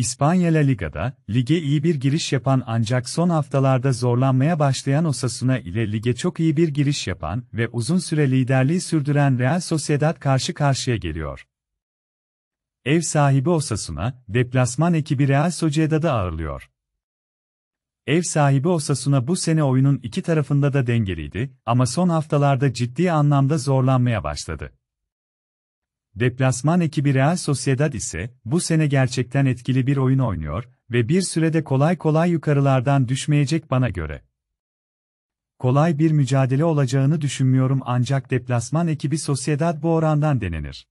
İspanya La Liga'da, lige iyi bir giriş yapan ancak son haftalarda zorlanmaya başlayan Osasuna ile lige çok iyi bir giriş yapan ve uzun süre liderliği sürdüren Real Sociedad karşı karşıya geliyor. Ev sahibi Osasuna, deplasman ekibi Real Sociedad'ı ağırlıyor. Ev sahibi Osasuna bu sene oyunun iki tarafında da dengeliydi ama son haftalarda ciddi anlamda zorlanmaya başladı. Deplasman ekibi Real Sociedad ise bu sene gerçekten etkili bir oyun oynuyor ve bir sürede kolay kolay yukarılardan düşmeyecek bana göre. Kolay bir mücadele olacağını düşünmüyorum ancak deplasman ekibi Sociedad bu orandan denenir.